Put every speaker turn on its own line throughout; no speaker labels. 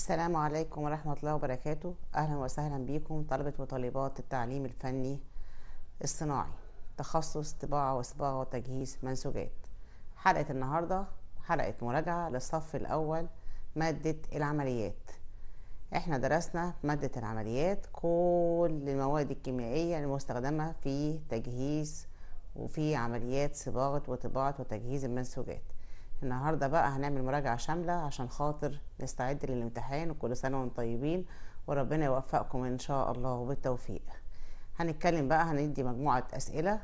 السلام عليكم ورحمة الله وبركاته أهلا وسهلا بكم طلبة وطالبات التعليم الفني الصناعي تخصص طباعة وصباغة وتجهيز منسوجات حلقة النهاردة حلقة مراجعة للصف الأول مادة العمليات احنا درسنا مادة العمليات كل المواد الكيميائية المستخدمة في تجهيز وفي عمليات صباغة وطباعة وتجهيز المنسوجات النهارده بقى هنعمل مراجعه شامله عشان خاطر نستعد للامتحان وكل سنه وانتم طيبين وربنا يوفقكم ان شاء الله وبالتوفيق هنتكلم بقى هندي مجموعه اسئله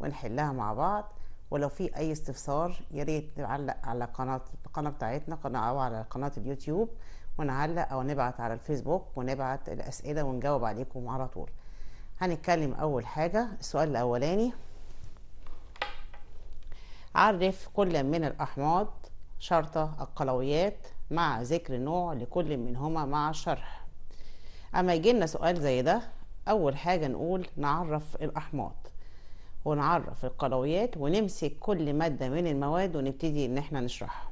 ونحلها مع بعض ولو في اي استفسار يا ريت نعلق على قناه القناه بتاعتنا قناه او على قناه اليوتيوب ونعلق او نبعت على الفيسبوك ونبعت الاسئله ونجاوب عليكم على طول هنتكلم اول حاجه السؤال الاولاني عرف كل من الأحماض شرطة القلويات مع ذكر نوع لكل منهما مع شرح أما يجينا سؤال زي ده أول حاجة نقول نعرف الأحماض ونعرف القلويات ونمسك كل مادة من المواد ونبتدي إن احنا نشرحها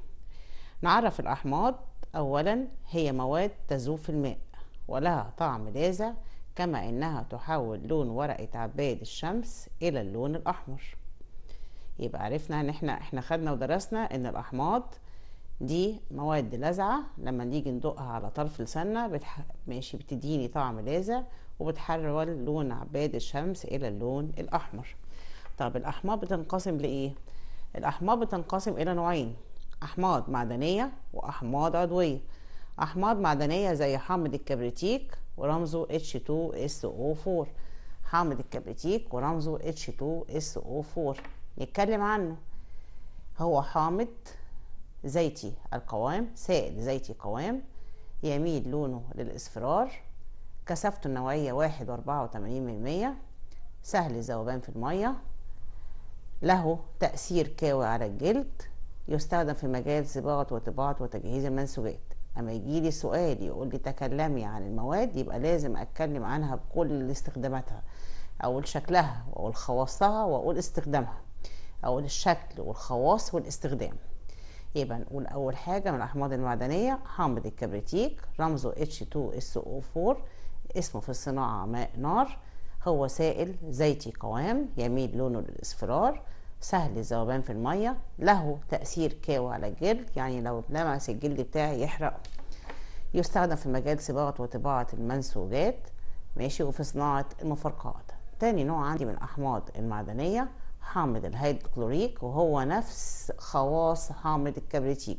نعرف الأحماض أولا هي مواد تذوب في الماء ولها طعم لاذع كما إنها تحول لون ورقة عباد الشمس إلى اللون الأحمر يبقى عرفنا ان احنا احنا خدنا ودرسنا ان الاحماض دي مواد لاذعه لما نيجي ندقها على طرف لساننا بتح... ماشي بتديني طعم لاذع وبتحول لون عباد الشمس الى اللون الاحمر طب الاحماض بتنقسم لايه الاحماض بتنقسم الى نوعين احماض معدنيه واحماض عضويه احماض معدنيه زي حامض الكبريتيك ورمزه H2SO4 حامض الكبريتيك ورمزه H2SO4 نتكلم عنه هو حامض زيتي القوام سائل زيتي قوام يميل لونه للإصفرار كثافته النوعية واحد وأربعة وتمانين من سهل الذوبان في المية له تأثير كاوي على الجلد يستخدم في مجال صباغة وطباعة وتجهيز المنسوجات أما يجيلي سؤال يقول لي تكلمي عن المواد يبقى لازم أتكلم عنها بكل استخداماتها أقول شكلها وأقول خواصها وأقول استخدامها او للشكل والخواص والاستخدام يبقى نقول اول حاجه من الاحماض المعدنيه حمض الكبريتيك رمزه H2SO4 اسمه في الصناعه ماء نار هو سائل زيتي قوام يميل لونه للاصفرار سهل الذوبان في الميه له تاثير كاو على الجلد يعني لو لمس الجلد بتاعي يحرق يستخدم في مجال صباغه وطباعه المنسوجات ماشي وفي صناعه المفرقعات تاني نوع عندي من الاحماض المعدنيه حامض الهيدروكلوريك وهو نفس خواص حامض الكبريتيك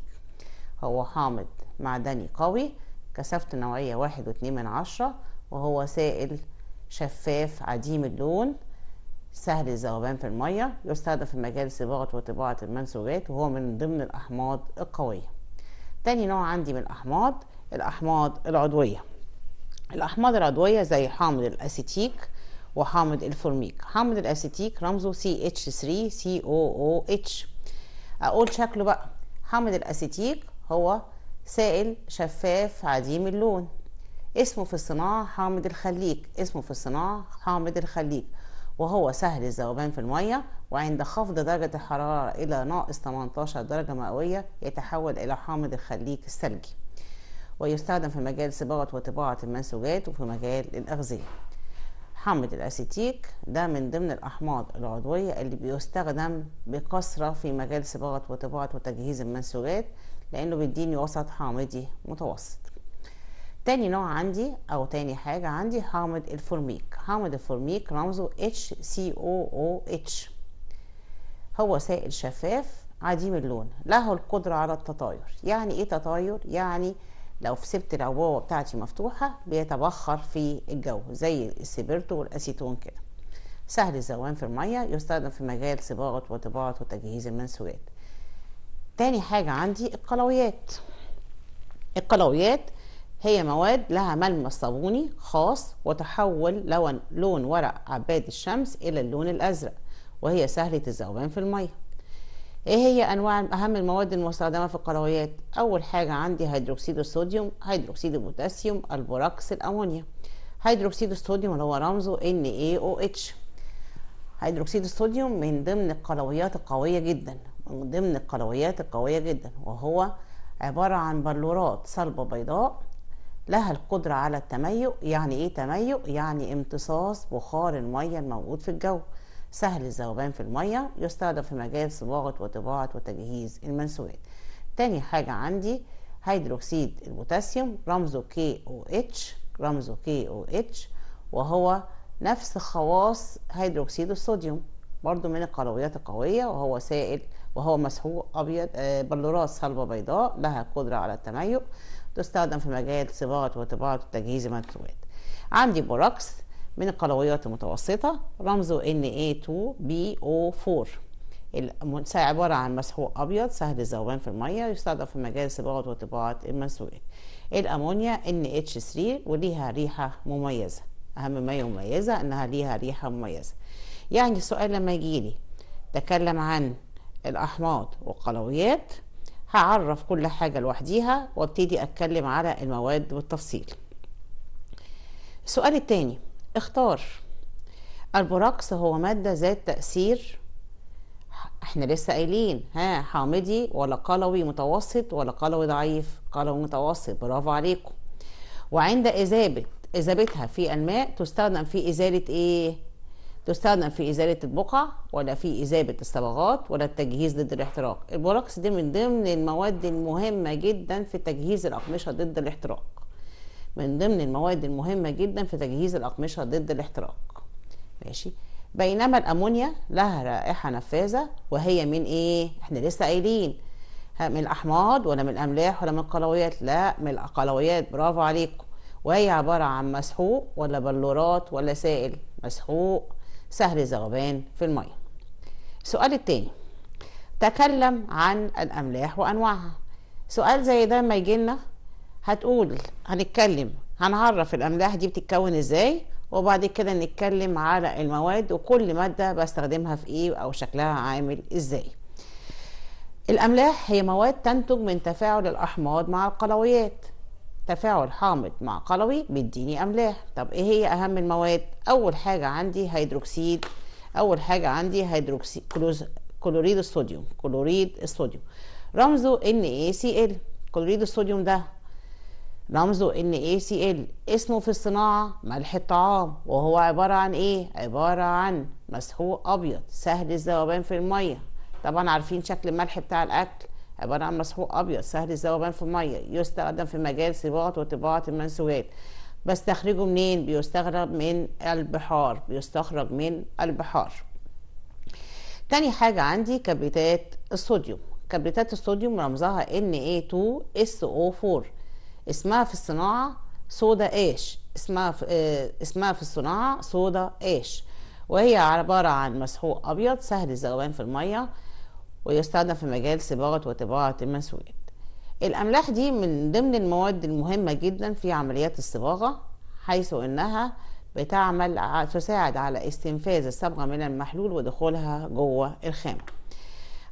هو حامض معدني قوي كثافته نوعية واحد واتنين من عشرة وهو سائل شفاف عديم اللون سهل الذوبان في المية يستخدم في مجال صباغة وطباعة المنسوجات وهو من ضمن الأحماض القوية تاني نوع عندي من الأحماض الأحماض العضوية الأحماض العضوية زي حامض الأسيتيك وحامض الفورميك حامض الاسيتيك رمزه CH3COOH اقول شكله بقى حامض الاسيتيك هو سائل شفاف عديم اللون اسمه في الصناعة حامض الخليك اسمه في الصناعة حامض الخليك وهو سهل الذوبان في المية وعند خفض درجة الحرارة إلى ناقص 18 درجة مئوية يتحول إلى حامض الخليك الثلجي ويستخدم في مجال صباغة وطباعة المنسوجات وفي مجال الأغذية حمض الأسيتيك ده من ضمن الأحماض العضوية اللي بيستخدم بكثرة في مجال صباغة وطباعة وتجهيز المنسوجات لأنه بيديني وسط حامضي متوسط تاني نوع عندي أو تاني حاجة عندي حامض الفورميك حامض الفورميك رمزه HCOOH هو سائل شفاف عديم اللون له القدرة على التطاير يعني ايه تطاير؟ يعني لو سبت العبوة بتاعتي مفتوحة بيتبخر في الجو زي السبرتو والأسيتون كده سهل الذوبان في المية يستخدم في مجال صباغة وطباعة وتجهيز المنسوجات تاني حاجة عندي القلويات القلويات هي مواد لها ملمس صابوني خاص وتحول لون, لون ورق عباد الشمس إلى اللون الأزرق وهي سهلة الذوبان في المية ايه هي انواع اهم المواد المستخدمه في القلويات اول حاجه عندي هيدروكسيد الصوديوم هيدروكسيد البوتاسيوم البوراكس الامونيا هيدروكسيد الصوديوم اللي هو رمزه NaOH هيدروكسيد الصوديوم من ضمن القلويات القويه جدا من ضمن القلويات القويه جدا وهو عباره عن بلورات صلبه بيضاء لها القدره على التميق يعني ايه تميق يعني امتصاص بخار الميه الموجود في الجو سهل الذوبان في المية يستخدم في مجال صباغة وطباعة وتجهيز المنسوجات تاني حاجة عندي هيدروكسيد البوتاسيوم رمزه KOH رمزه KOH وهو نفس خواص هيدروكسيد الصوديوم برضو من القلويات القوية وهو سائل وهو مسحوق أبيض آه، بلورات صلبة بيضاء لها قدرة على التميق تستخدم في مجال صباغة وطباعة وتجهيز المنسوجات عندي بوراكس من القلويات المتوسطة رمزه Na2BO4 المنسى عبارة عن مسحوق أبيض سهل الذوبان في المية يستخدم في مجال صباغة وطباعة المنسوجات الأمونيا NH3 وليها ريحة مميزة أهم ما يميزة إنها ليها ريحة مميزة يعني السؤال لما يجيلي تكلم عن الأحماض والقلويات هعرف كل حاجة لوحديها وابتدي أتكلم على المواد بالتفصيل السؤال التاني اختار البراكس هو مادة ذات تأثير احنا لسه قايلين ها حامضي ولا قلوي متوسط ولا قلوي ضعيف قلوي متوسط برافو عليكم وعند إذابة إذابتها في الماء تستخدم في إزالة إيه؟ تستخدم في إزالة البقع ولا في إذابة الصبغات ولا التجهيز ضد الاحتراق البوراكس دي من ضمن المواد المهمة جدا في تجهيز الأقمشة ضد الاحتراق من ضمن المواد المهمة جدا في تجهيز الأقمشة ضد الاحتراق ماشي بينما الأمونيا لها رائحة نفاذة وهي من إيه؟ إحنا لسه قايلين من الأحماض ولا من الأملاح ولا من القلويات لا من القلويات برافو عليكم وهي عبارة عن مسحوق ولا بلورات ولا سائل مسحوق سهل الذوبان في المية السؤال التاني تكلم عن الأملاح وأنواعها سؤال زي ده ما يجي لنا هتقول هنتكلم هنعرف الأملاح دي بتتكون إزاي وبعد كده نتكلم على المواد وكل مادة بستخدمها في إيه أو شكلها عامل إزاي الأملاح هي مواد تنتج من تفاعل الأحماض مع القلويات تفاعل حامض مع قلوي بيديني أملاح طب إيه هي أهم المواد أول حاجة عندي هيدروكسيد أول حاجة عندي هيدروكسيد كلوز... كلوريد الصوديوم كلوريد الصوديوم رمزه NaCl إيه كلوريد الصوديوم ده رمزه ان اي سي ال اسمه في الصناعه ملح الطعام وهو عباره عن ايه عباره عن مسحوق ابيض سهل الذوبان في الميه طبعا عارفين شكل الملح بتاع الاكل عباره عن مسحوق ابيض سهل الذوبان في الميه يستخدم في مجال صباغه وطباعه المنسوجات بستخرجه منين بيستخرج من البحار بيستخرج من البحار تاني حاجه عندي كبريتات الصوديوم كبريتات الصوديوم رمزها Na2SO4 اسمها في الصناعة صودا ايش اسمها في آه، اسمها في الصناعة صودا ايش وهي عبارة عن مسحوق أبيض سهل الذوبان في المية ويستخدم في مجال صباغة وطباعة المسويات الأملاح دي من ضمن المواد المهمة جدا في عمليات الصباغة حيث أنها بتعمل تساعد على استنفاذ الصبغة من المحلول ودخولها جوه الخامة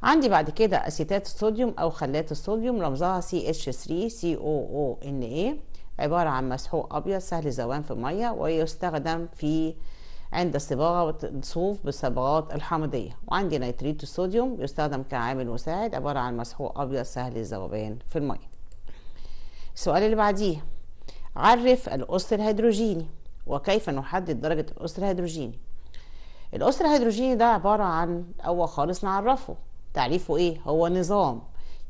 عندي بعد كده اسيتات الصوديوم او خلات الصوديوم رمزها CH3COONA إيه. عبارة عن مسحوق أبيض سهل الذوبان في المية ويستخدم في عند الصباغة الصوف بالصبغات الحمضية وعندي نيتريت الصوديوم يستخدم كعامل مساعد عبارة عن مسحوق أبيض سهل الذوبان في المية السؤال اللي بعديه عرف الأس الهيدروجيني وكيف نحدد درجة الأس الهيدروجيني الأس الهيدروجيني ده عبارة عن أول خالص نعرفه تعريفه ايه هو نظام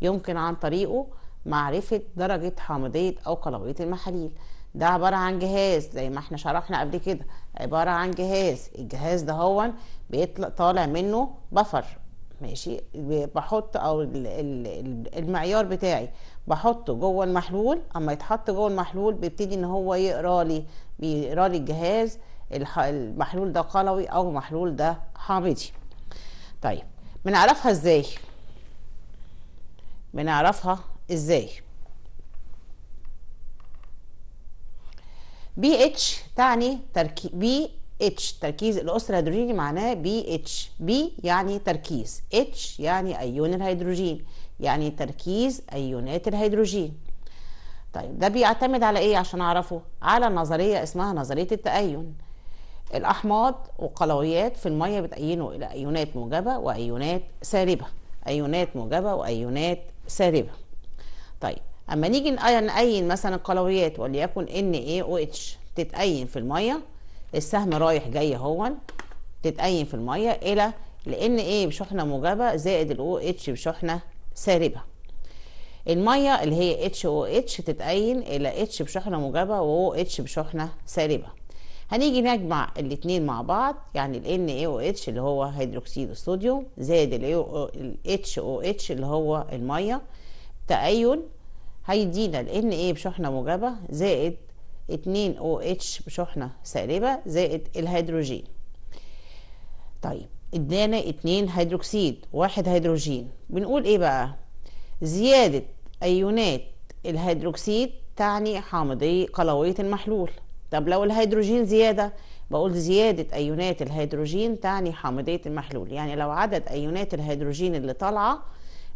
يمكن عن طريقه معرفة درجة حامضية أو قلوية المحاليل ده عبارة عن جهاز زي ما احنا شرحنا قبل كده عبارة عن جهاز الجهاز ده هو بيطلع طالع منه بفر ماشي بحط او المعيار بتاعي بحطه جوه المحلول اما يتحط جوه المحلول بيبتدي ان هو يقرا لي بيقرا لي الجهاز المحلول ده قلوي او المحلول ده حامضي طيب بنعرفها ازاي بنعرفها ازاي بي اتش تعني تركيز بي اتش تركيز الاسره الهيدروجيني معناه بي اتش بي يعني تركيز اتش يعني ايون الهيدروجين يعني تركيز ايونات الهيدروجين طيب ده بيعتمد على ايه عشان اعرفه على نظريه اسمها نظريه التأين الأحماض والقلويات في المية بتأينوا إلى أيونات موجبة وأيونات سالبة أيونات موجبة وأيونات سالبة طيب أما نيجي نقين مثلا القلويات وليكن NaOH إيه تتأين في المية السهم رايح جاي هو تتأين في المية إلى لأن إيه بشحنة موجبة زائد الأو اتش بشحنة سالبة المية اللي هي اتش او اتش تتأين إلى اتش بشحنة موجبة و اتش بشحنة سالبة هنيجي نجمع الاثنين مع بعض يعني ال ان او اتش اللي هو هيدروكسيد الصوديوم زائد ال اتش اللي هو الميه تأين هيدينا ال ان اي بشحنة موجبة زائد 2 اتش بشحنة سالبة زائد الهيدروجين طيب ادانا اتنين هيدروكسيد واحد هيدروجين بنقول ايه بقى زيادة ايونات الهيدروكسيد تعني حامضيه قلوية المحلول طب لو الهيدروجين زيادة بقول زيادة أيونات الهيدروجين تعني حامضية المحلول يعني لو عدد أيونات الهيدروجين اللي طالعة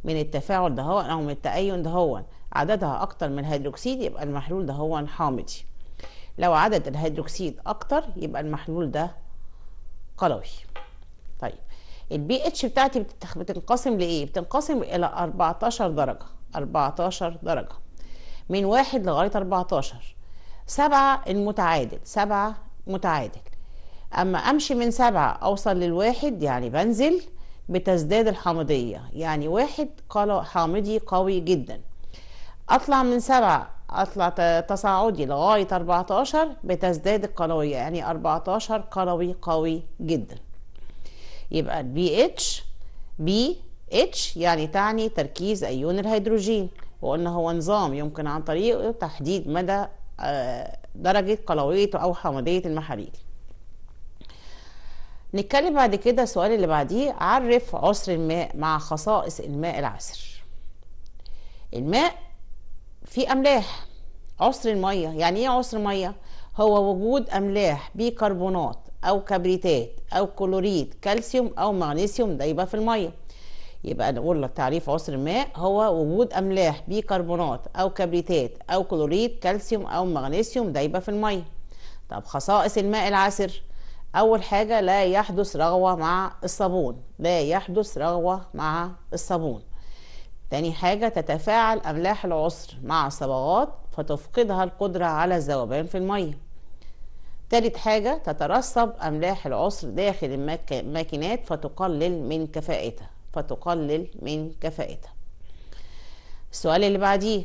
من التفاعل ده هو أو من التأين ده هو عددها أكتر من الهيدروكسيد يبقى المحلول ده هو حامضي لو عدد الهيدروكسيد أكتر يبقى المحلول ده قلوي طيب البي اتش بتاعتي بتنقسم لإيه؟ بتنقسم إلى 14 درجة 14 درجة من واحد لغاية 14 سبعة المتعادل سبعة متعادل أما أمشي من سبعة أوصل للواحد يعني بنزل بتزداد الحامضية يعني واحد حامضي قوي جدا أطلع من سبعة أطلع تصاعدي لغاية 14 بتزداد القلوية يعني 14 قلوي قوي جدا يبقى البي اتش بي اتش يعني تعني تركيز أيون الهيدروجين وقلنا هو نظام يمكن عن طريقه تحديد مدى آه، درجة قلوية أو حمضية المحاليل نتكلم بعد كده السؤال اللي بعديه عرف عسر الماء مع خصائص الماء العسر الماء في أملاح عسر المية يعني إيه عسر مية؟ هو وجود أملاح بيكربونات أو كبريتات أو كلوريد كالسيوم أو مغنيسيوم دايبة في المية يبقى نقول تعريف عسر الماء هو وجود أملاح بيكربونات أو كبريتات أو كلوريد كالسيوم أو مغنيسيوم دايبة في المية طب خصائص الماء العسر أول حاجة لا يحدث رغوة مع الصابون لا يحدث رغوة مع الصابون تاني حاجة تتفاعل أملاح العسر مع الصبغات فتفقدها القدرة على الذوبان في المية تالت حاجة تترسب أملاح العسر داخل الماكينات فتقلل من كفاءتها فتقلل من كفائتها السؤال اللي بعديه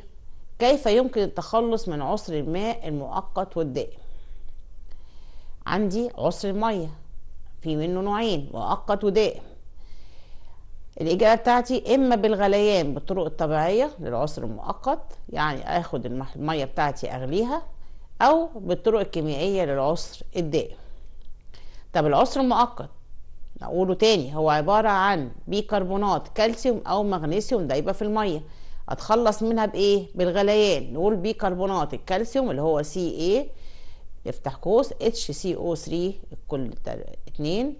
كيف يمكن التخلص من عسر الماء المؤقت والدائم عندي عسر الميه في منه نوعين مؤقت ودائم الإجابة بتاعتي إما بالغليان بالطرق الطبيعية للعسر المؤقت يعني آخد المية بتاعتي أغليها أو بالطرق الكيميائية للعسر الدائم طب العسر المؤقت نقوله تاني هو عبارة عن بيكربونات كالسيوم أو مغنيسيوم دايبة في المية أتخلص منها بإيه؟ بالغليان نقول بيكربونات الكالسيوم اللي هو CA افتح قوس HCO3 الكل اتنين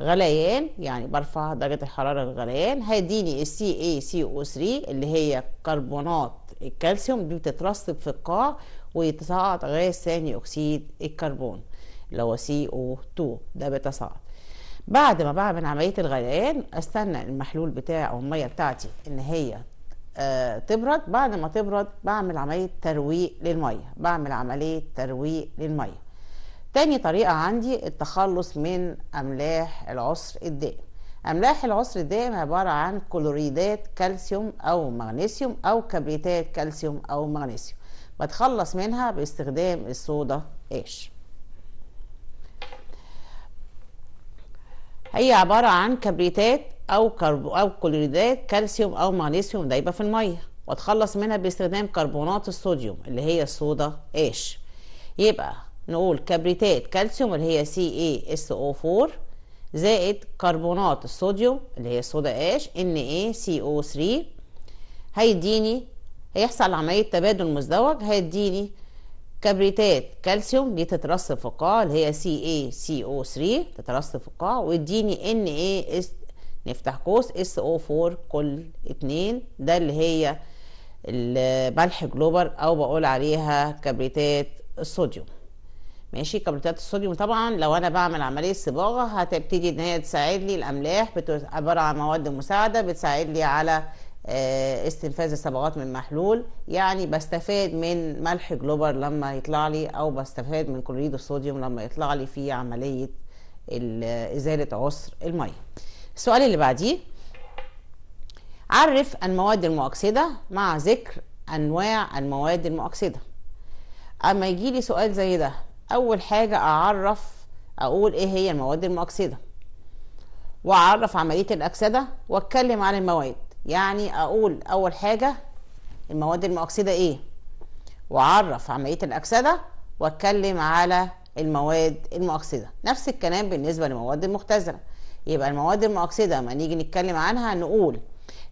غليان يعني برفع درجة الحرارة الغليان هيديني سي CaCO3 اللي هي كربونات الكالسيوم دي بتترسب في القاع ويتصاعد غاز ثاني أكسيد الكربون اللي هو CO2 ده بيتصاعد بعد ما بعمل عمليه الغليان استنى المحلول بتاعي او الميه بتاعتي ان هي آه، تبرد بعد ما تبرد بعمل عمليه ترويق للميه بعمل عمليه ترويق للميه تاني طريقه عندي التخلص من املاح العصر الدائم املاح العصر الدائم عباره عن كلوريدات كالسيوم او مغنيسيوم او كبريتات كالسيوم او مغنيسيوم بتخلص منها باستخدام الصودا ايش هي عبارة عن كبريتات أو كربو أو كلوريدات كالسيوم أو مغنيسيوم دايبة في المية واتخلص منها باستخدام كربونات الصوديوم اللي هي الصودا ايش يبقى نقول كبريتات كالسيوم اللي هي CaSO4 زائد كربونات الصوديوم اللي هي الصودا سي NaCO3 هيديني هيحصل عملية تبادل مزدوج هيديني كبريتات كالسيوم دي تترسب في القاع اللي هي سي سي او 3 تترسب في القاع واديني اس نفتح قوس او 4 كل اتنين ده اللي هي الملح جلوبر او بقول عليها كبريتات الصوديوم ماشي كبريتات الصوديوم طبعا لو انا بعمل عمليه صباغه هتبتدي ان هي تساعد لي الاملاح عباره عن مواد مساعده بتساعد لي على آه، استنفاذ الصبغات من محلول يعني بستفاد من ملح جلوبر لما يطلع لي او بستفاد من كلوريد الصوديوم لما يطلع لي في عمليه ازاله عسر الميه السؤال اللي بعديه عرف المواد المؤكسده مع ذكر انواع المواد المؤكسده اما يجي لي سؤال زي ده اول حاجه اعرف اقول ايه هي المواد المؤكسده واعرف عمليه الاكسده واتكلم عن المواد يعني اقول اول حاجه المواد المؤكسده ايه واعرف عمليه الاكسده واتكلم على المواد المؤكسده نفس الكلام بالنسبه للمواد المختزله يبقى المواد المؤكسده لما نيجي نتكلم عنها نقول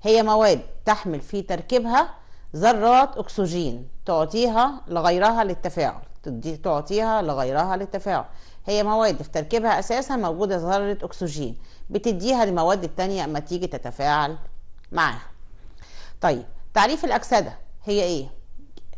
هي مواد تحمل في تركيبها ذرات اكسجين تعطيها لغيرها للتفاعل تعطيها لغيرها للتفاعل هي مواد في تركيبها اساسا موجوده ذره اكسجين بتديها المواد التانية اما تيجي تتفاعل معاها طيب تعريف الأكسدة هي إيه؟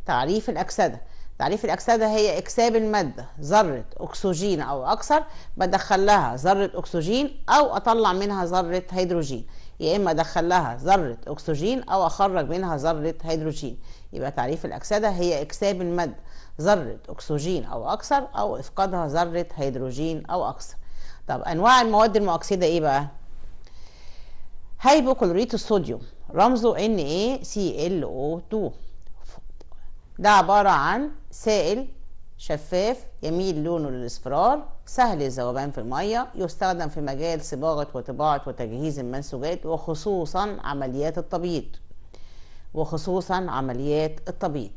تعريف الأكسدة تعريف الأكسدة هي إكساب المادة ذرة أكسجين أو أكثر بدخل لها ذرة أكسجين أو أطلع منها ذرة هيدروجين يا إما أدخل لها ذرة أكسجين أو أخرج منها ذرة هيدروجين يبقى تعريف الأكسدة هي إكساب المادة ذرة أكسجين أو أكثر أو إفقادها ذرة هيدروجين أو أكثر طب أنواع المواد المؤكسدة إيه بقى؟ هايبوكلوريت الصوديوم رمزه NaClO2 ده عبارة عن سائل شفاف يميل لونه للاصفرار سهل الذوبان في المية يستخدم في مجال صباغة وطباعة وتجهيز المنسوجات وخصوصا عمليات التبييض وخصوصا عمليات التبييض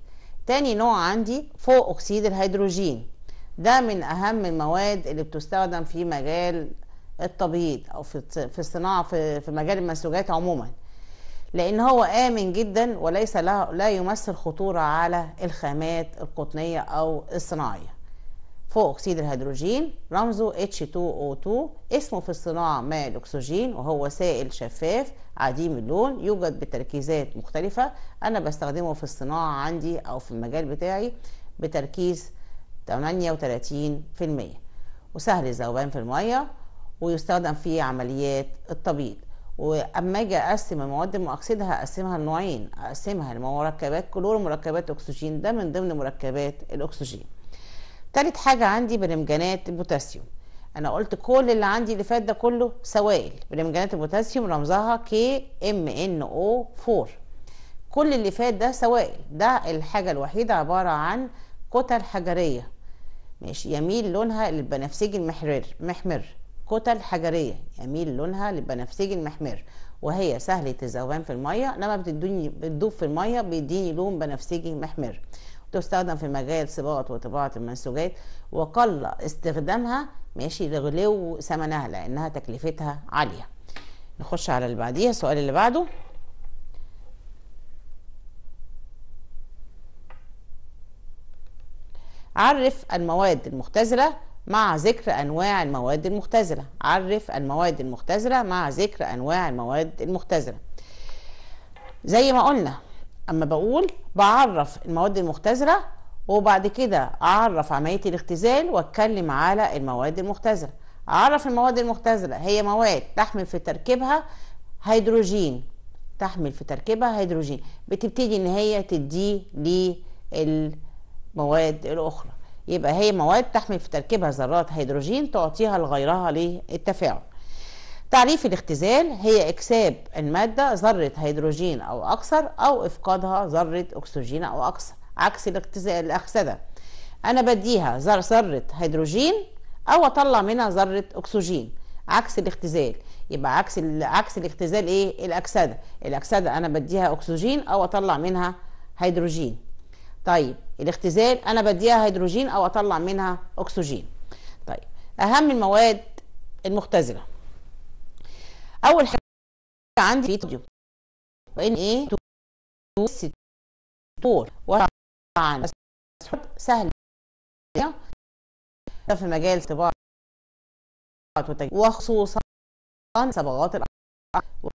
تاني نوع عندي فوق أكسيد الهيدروجين ده من أهم المواد اللي بتستخدم في مجال التبييض او في في الصناعه في في مجال المنسوجات عموما لان هو امن جدا وليس له لا يمثل خطوره على الخامات القطنيه او الصناعيه فوق اكسيد الهيدروجين رمزه H2O2 اسمه في الصناعه ما الاكسجين وهو سائل شفاف عديم اللون يوجد بتركيزات مختلفه انا بستخدمه في الصناعه عندي او في المجال بتاعي بتركيز 38% وسهل الذوبان في الميه ويستخدم في عمليات التبييض واما اجي اقسم المواد المؤكسده هقسمها لنوعين اقسمها لمركبات كلور ومركبات اكسجين ده من ضمن مركبات الاكسجين تالت حاجه عندي برمجانات البوتاسيوم انا قلت كل اللي عندي اللي فات ده كله سوائل برمجانات البوتاسيوم رمزها KMnO4 كل اللي فات ده سوائل ده الحاجه الوحيده عباره عن كتل حجريه ماشي يميل لونها للبنفسجي المحرر محمر كتل حجريه يميل لونها للبنفسجي المحمر وهي سهله الذوبان في الميه لما بتدوني بتدوب في الميه بيديني لون بنفسجي محمر تستخدم في مجال صباغه وطباعه المنسوجات وقل استخدامها ماشي لغلو ثمنها لانها تكلفتها عاليه نخش على اللي بعديها السؤال اللي بعده عرف المواد المختزلة مع ذكر أنواع المواد المختزلة عرف المواد المختزلة مع ذكر أنواع المواد المختزلة زي ما قلنا أما بقول بعرف المواد المختزلة وبعد كده أعرف عملية الاختزال وأتكلم على المواد المختزلة أعرف المواد المختزلة هي مواد تحمل في تركيبها هيدروجين تحمل في تركيبها هيدروجين بتبتدي إن هي تديه للمواد الأخرى يبقى هي مواد تحمل في تركيبها ذرات هيدروجين تعطيها لغيرها للتفاعل تعريف الاختزال هي اكساب الماده ذره هيدروجين او اكثر او افقادها ذره اكسجين او اكثر عكس الاختزال الاخسده انا بديها ذره هيدروجين او اطلع منها ذره اكسجين عكس الاختزال يبقى عكس عكس الاختزال ايه الاكسده الاكسده انا بديها اكسجين او اطلع منها هيدروجين طيب الاختزال انا بديها هيدروجين او اطلع منها اكسجين طيب اهم المواد
المختزله اول حاجه عندي فيتوديوم وان ايه 2 4 وطبعا سهل في مجال طباعه طيب، وخصوصا صبغات الاحواض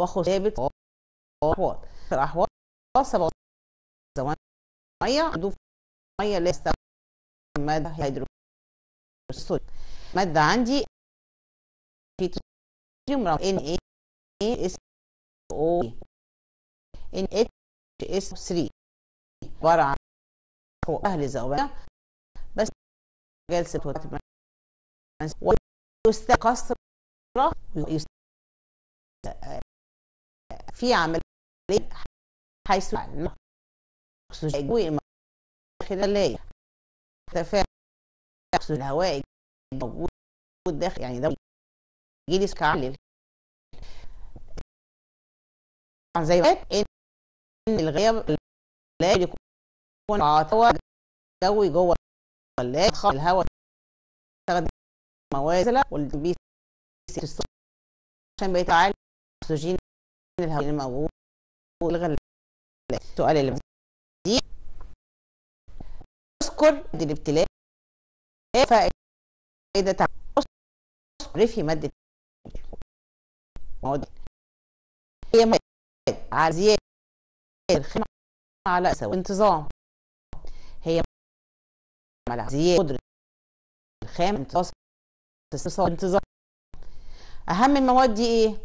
وخصوصا الاحواض صبغات زمان الميه عنده ميه اللي هي ماده هيدروكسيد ماده عندي فيتريوم ان اي اس او ان اتش اس 3 عباره عن هو اهل ذوبان بس جلسه ويستقصر في عمليه حيث أكسجين داخلية تفاعل أكسجين الهوائي موجود داخل يعني ده جلس كعلل زي ما ان الغياب لا يكون عطوة جوي جوه ولا يدخل الهواء تستخدم موازلة والبي سي عشان بيتعالج اكسجين الهواء الموجود والغلاف السؤال اللي دي اذكر الابتلاء فائدة اذكر في مادة مواد هي مادة على زيادة الخدمة على سواء انتظام هي على زيادة قدرة الخام امتصاص انتظام اهم المواد دي ايه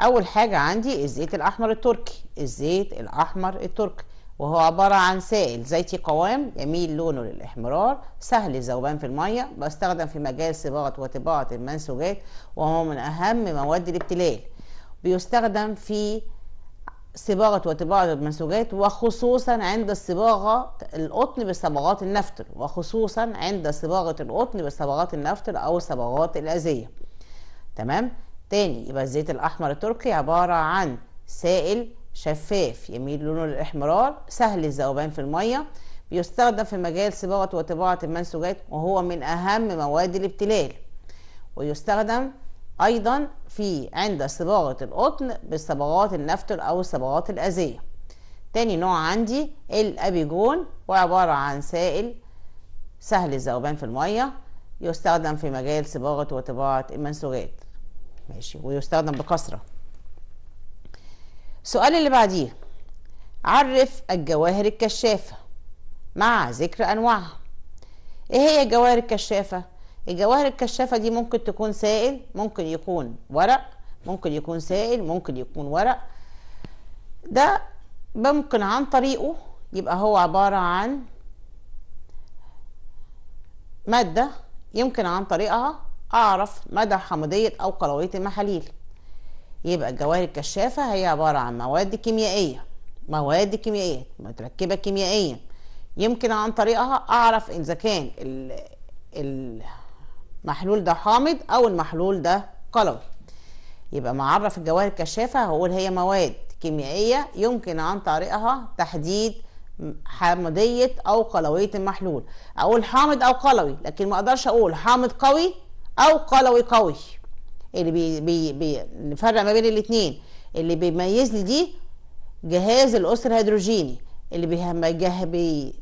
اول حاجه عندي
الزيت الاحمر التركي الزيت الاحمر التركي وهو عبارة عن سائل زيتي قوام يميل لونه للإحمرار سهل الذوبان في المية بيستخدم في مجال صباغة وطباعة المنسوجات وهو من أهم مواد الابتلال بيستخدم في صباغة وطباعة المنسوجات وخصوصا عند صباغة القطن بصبغات النفتر وخصوصا عند صباغة القطن بصبغات النفتر أو صبغات الأزية تمام تاني يبقى الزيت الأحمر التركي عبارة عن سائل شفاف يميل لونه للاحمرار سهل الذوبان في المية بيستخدم في مجال صباغة وطباعة المنسوجات وهو من أهم مواد الابتلال ويستخدم أيضا في عند صباغة القطن بصبغات النفتر أو صبغات الأزية تاني نوع عندي الأبيجون وعبارة عن سائل سهل الذوبان في المية يستخدم في مجال صباغة وطباعة المنسوجات ماشي ويستخدم بكثرة السؤال اللي بعديه عرف الجواهر الكشافة مع ذكر أنواعها إيه هي الجواهر الكشافة؟ الجواهر الكشافة دي ممكن تكون سائل ممكن يكون ورق ممكن يكون سائل ممكن يكون ورق ده ممكن عن طريقه يبقى هو عبارة عن مادة يمكن عن طريقها أعرف مدى حمضية أو قلوية المحاليل يبقى الجواهر الكشافة هي عبارة عن مواد كيميائية مواد كيميائية متركبة كيميائيا يمكن عن طريقها أعرف إذا كان المحلول ده حامض أو المحلول ده قلوي يبقى معرف الجواهر الكشافة هقول هي مواد كيميائية يمكن عن طريقها تحديد حمضية أو قلوية المحلول أقول حامض أو قلوي لكن ما أقدرش أقول حامض قوي أو قلوي قوي اللي بي بي بي نفرق ما بين الاثنين اللي بيميزني دي جهاز الاسر الهيدروجيني اللي بي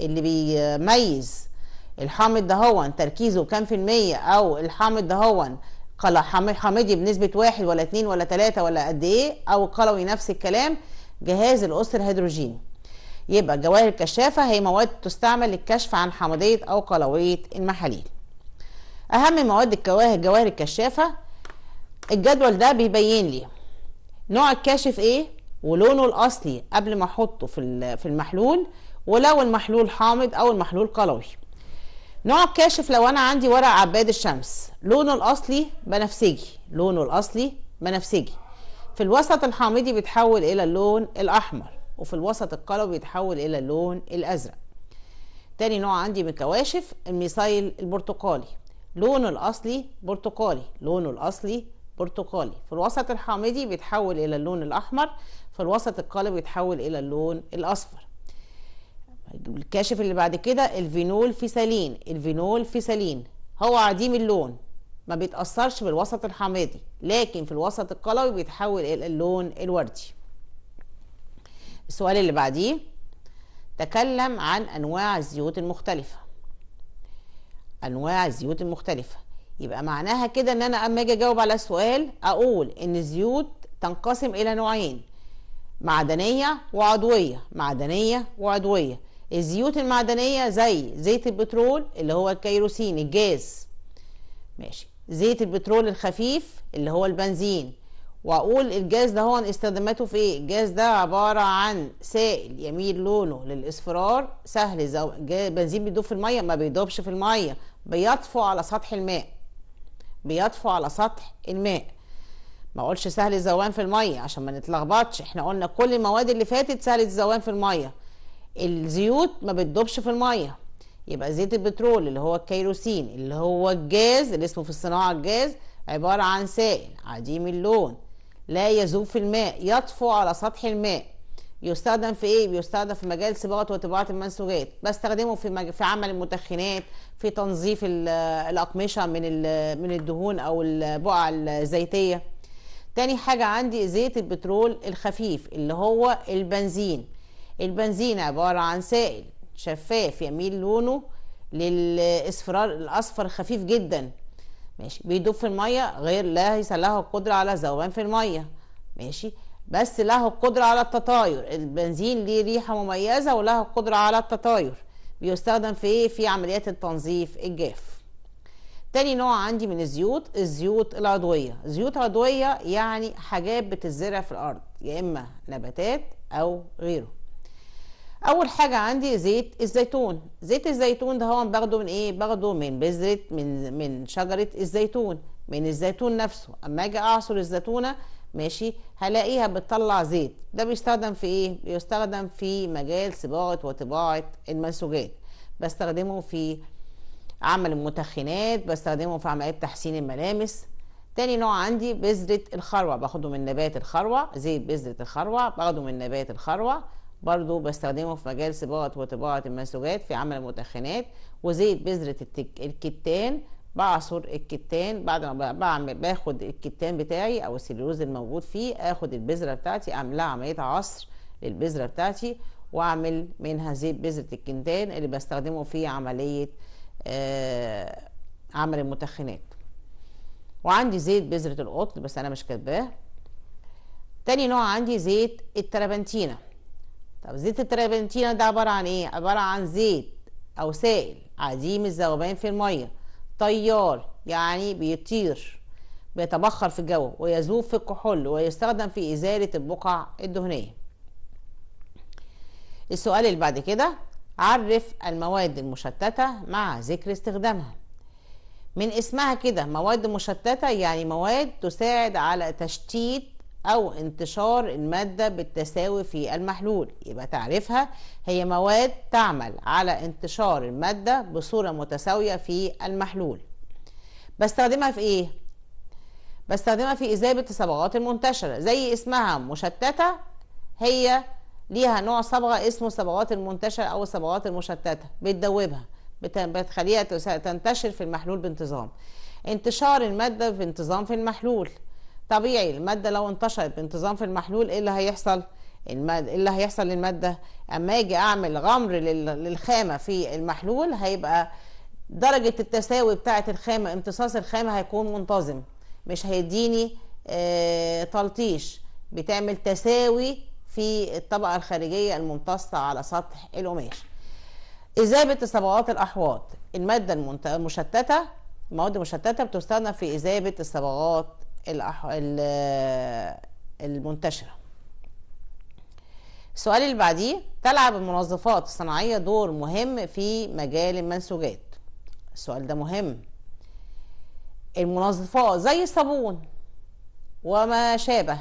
اللي بيميز الحامض دهون تركيزه كام في المية او الحامض دهون حامضي بنسبة واحد ولا اتنين ولا تلاتة ولا قد ايه او قلوي نفس الكلام جهاز الاسر الهيدروجيني يبقى الجواهر الكشافة هي مواد تستعمل للكشف عن حمضية او قلوية المحاليل اهم مواد الكواهي الجواهر الكشافه الجدول ده بيبين لي نوع الكاشف ايه ولونه الاصلي قبل ما احطه في في المحلول ولو المحلول حامض او المحلول قلوي نوع الكاشف لو انا عندي ورق عباد الشمس لونه الاصلي بنفسجي لونه الاصلي بنفسجي في الوسط الحامضي بيتحول الى اللون الاحمر وفي الوسط القلوي بيتحول الى اللون الازرق تاني نوع عندي من الكواشف الميثايل البرتقالي لونه الاصلي برتقالي لونه الاصلي برتقالي في الوسط الحامضي بيتحول الى اللون الاحمر في الوسط القالب بيتحول الى اللون الاصفر الكاشف اللي بعد كده الفينول فيسالين الفينول فيسالين هو عديم اللون ما بيتأثرش بالوسط الحامضي لكن في الوسط القلوي بيتحول الى اللون الوردي السؤال اللي بعديه تكلم عن انواع الزيوت المختلفه انواع الزيوت المختلفه يبقى معناها كده ان انا اما اجي اجاوب على سؤال اقول ان الزيوت تنقسم الى نوعين معدنيه وعضويه معدنيه وعضويه الزيوت المعدنيه زي زيت البترول اللي هو الكيروسين الجاز ماشي زيت البترول الخفيف اللي هو البنزين واقول الجاز ده هو استخداماته في ايه الجاز ده عباره عن سائل يميل لونه للاصفرار سهل زو... بنزين بيدوب في الميه ما بيدوبش في الميه بيطفو على سطح الماء بيطفو على سطح الماء ما اقولش سهل الذوبان في الميه عشان ما نتلخبطش احنا قلنا كل المواد اللي فاتت سهل الذوبان في الميه الزيوت ما بتدوبش في الميه يبقى زيت البترول اللي هو الكيروسين اللي هو الجاز اللي اسمه في الصناعه الجاز عباره عن سائل عديم اللون لا يذوب في الماء يطفو على سطح الماء يستخدم في ايه بيستخدم في مجال صباغه وطباعه المنسوجات بستخدمه في مج... في عمل المدخنات في تنظيف الاقمشه من ال... من الدهون او البقع الزيتيه تاني حاجه عندي زيت البترول الخفيف اللي هو البنزين البنزين عباره عن سائل شفاف يميل لونه للاصفرار الاصفر خفيف جدا ماشي بيدوب في الميه غير ليس له القدره على ذوبان في الميه ماشي بس له القدرة على التطاير البنزين ليه ريحة مميزة وله القدرة على التطاير بيستخدم في ايه في عمليات التنظيف الجاف تاني نوع عندي من الزيوت الزيوت العضوية زيوت عضوية يعني حاجات بتتزرع في الأرض يا إما نباتات أو غيره أول حاجة عندي زيت الزيتون زيت الزيتون ده هو باخده من إيه باخده من بذرة من من شجرة الزيتون من الزيتون نفسه أما أجي أعصر الزيتونة ماشي هلاقيها بتطلع زيت ده بيستخدم في ايه بيستخدم في مجال صباغه وطباعه المنسوجات بستخدمه في عمل المتخنات بستخدمه في عمليات تحسين الملامس تاني نوع عندي بذرة الخروع باخده من نبات الخروع زيت بذرة الخروع باخده من نبات الخروع برضو بستخدمه في مجال صباغة وطباعة المنسوجات في عمل المتخنات وزيت بذرة الكتان بعصر الكتان بعد ما بعمل باخد الكتان بتاعي او السليلوز الموجود فيه اخد البذره بتاعتي اعملها عمليه عصر للبذره بتاعتي واعمل منها زيت بذره الكتان اللي بستخدمه في عمليه آه عمل المتخنات وعندي زيت بذره القطن بس انا مش كاتباه تاني نوع عندي زيت الترابنتينا طب زيت الترابنتينا ده عباره عن ايه عباره عن زيت او سائل عديم الذوبان في الميه طيار يعني بيطير بيتبخر في الجو ويذوب في الكحول ويستخدم في إزالة البقع الدهنية السؤال اللي بعد كده عرف المواد المشتتة مع ذكر استخدامها من اسمها كده مواد مشتتة يعني مواد تساعد على تشتيت أو انتشار المادة بالتساوي في المحلول يبقى تعريفها هي مواد تعمل على انتشار المادة بصورة متساوية في المحلول بستخدمها في إيه؟ بستخدمها في إذابة الصبغات المنتشرة زي اسمها مشتتة هي ليها نوع صبغة اسمه الصبغات المنتشرة أو الصبغات المشتتة بتدوبها بتخليها تنتشر في المحلول بانتظام انتشار المادة بانتظام في المحلول طبيعي المادة لو انتشرت بانتظام في المحلول ايه اللي هيحصل؟ المادة إيه اللي هيحصل للمادة اما اجي اعمل غمر للخامة في المحلول هيبقى درجة التساوي بتاعة الخامة امتصاص الخامة هيكون منتظم مش هيديني اه تلطيش بتعمل تساوي في الطبقة الخارجية الممتصة على سطح القماش إذابة الصبغات الأحواض المادة المشتتة المواد المشتتة بتستخدم في إذابة الصبغات الأح... المنتشرة السؤال اللي بعديه تلعب المنظفات الصناعية دور مهم في مجال المنسوجات السؤال ده مهم المنظفات زي الصابون وما شابه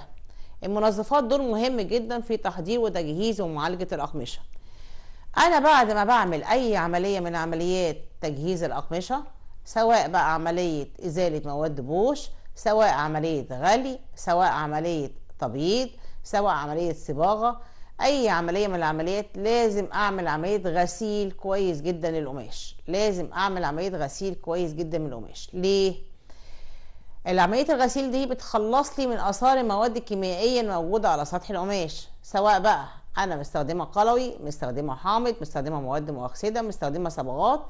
المنظفات دور مهم جدا في تحضير وتجهيز ومعالجة الأقمشة أنا بعد ما بعمل أي عملية من عمليات تجهيز الأقمشة سواء بقى عملية إزالة مواد بوش سواء عملية غلي سواء عملية تبييض سواء عملية صباغة أي عملية من العمليات لازم أعمل عملية غسيل كويس جدا للقماش لازم أعمل عملية غسيل كويس جدا من القماش ليه؟ العملية الغسيل دي بتخلص لي من آثار المواد الكيميائية الموجودة على سطح القماش سواء بقى أنا مستخدمة قلوي مستخدمة حامض مستخدمة مواد مؤكسدة مستخدمة صبغات